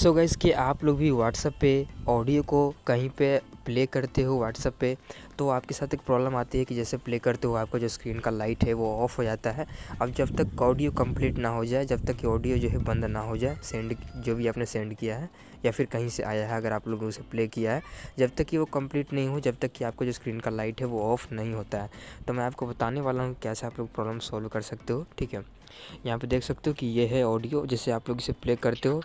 सो so gas कि आप लोग भी व्हाट्सअप पे ऑडियो को कहीं पे प्ले करते हो व्हाट्सअप पे तो आपके साथ एक प्रॉब्लम आती है कि जैसे प्ले करते हो आपका जो स्क्रीन का लाइट है वो ऑफ हो जाता है अब जब तक ऑडियो कंप्लीट ना हो जाए जब तक ऑडियो जो है बंद ना हो जाए सेंड जो भी आपने सेंड किया है या फिर कहीं से आया है अगर आप लोगों से प्ले किया है जब तक कि वो कंप्लीट नहीं हो जब तक कि आपका जो स्क्रीन का लाइट है वो ऑफ नहीं होता है तो मैं आपको बताने वाला हूँ कैसे आप लोग प्रॉब्लम सॉल्व कर सकते हो ठीक है यहाँ पर देख सकते हो कि ये है ऑडियो जैसे आप लोग इसे प्ले करते हो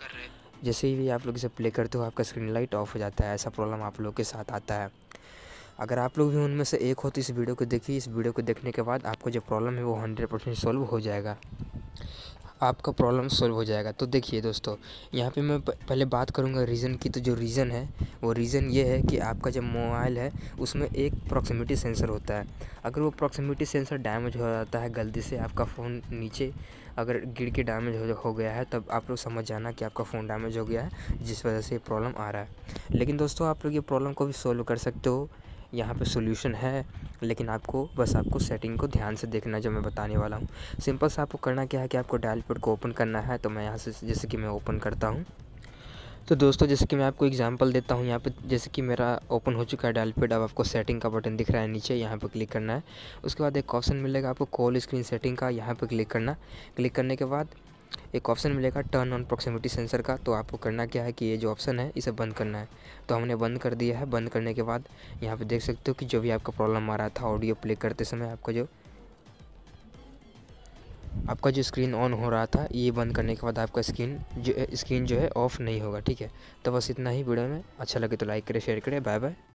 जैसे ही आप लोग इसे प्ले करते हो आपका स्क्रीन लाइट ऑफ हो जाता है ऐसा प्रॉब्लम आप लोग के साथ आता है अगर आप लोग भी उनमें से एक हो तो इस वीडियो को देखिए इस वीडियो को देखने के बाद आपको जो प्रॉब्लम है वो हंड्रेड परसेंट सॉल्व हो जाएगा आपका प्रॉब्लम सॉल्व हो जाएगा तो देखिए दोस्तों यहाँ पे मैं पहले बात करूँगा रीज़न की तो जो रीज़न है वो रीज़न ये है कि आपका जो मोबाइल है उसमें एक प्रॉक्सिमिटी सेंसर होता है अगर वो प्रॉक्सिमिटी सेंसर डैमेज हो जाता है गलती से आपका फ़ोन नीचे अगर गिर के डैमेज हो हो गया है तब आप लोग समझ जाना कि आपका फ़ोन डैमेज हो गया है जिस वजह से ये प्रॉब्लम आ रहा है लेकिन दोस्तों आप लोग ये प्रॉब्लम को भी सोल्व कर सकते हो यहाँ पे सोल्यूशन है लेकिन आपको बस आपको सेटिंग को ध्यान से देखना है जो मैं बताने वाला हूँ सिंपल सा आपको करना क्या है कि आपको डायल पेड को ओपन करना है तो मैं यहाँ से जैसे कि मैं ओपन करता हूँ तो दोस्तों जैसे कि मैं आपको एग्जांपल देता हूँ यहाँ पे जैसे कि मेरा ओपन हो चुका है डायल पेड अब आपको सेटिंग का बटन दिख रहा है नीचे यहाँ पर क्लिक करना है उसके बाद एक ऑप्शन मिलेगा आपको कॉल स्क्रीन सेटिंग का यहाँ पर क्लिक करना क्लिक करने के बाद एक ऑप्शन मिलेगा टर्न ऑन प्रॉक्सिमिटी सेंसर का तो आपको करना क्या है कि ये जो ऑप्शन है इसे बंद करना है तो हमने बंद कर दिया है बंद करने के बाद यहाँ पे देख सकते हो कि जो भी आपका प्रॉब्लम आ रहा था ऑडियो प्ले करते समय आपका जो आपका जो स्क्रीन ऑन हो रहा था ये बंद करने के बाद आपका स्क्रीन जो स्क्रीन जो है ऑफ नहीं होगा ठीक है तो बस इतना ही वीडियो में अच्छा लगे तो लाइक करें शेयर करें बाय बाय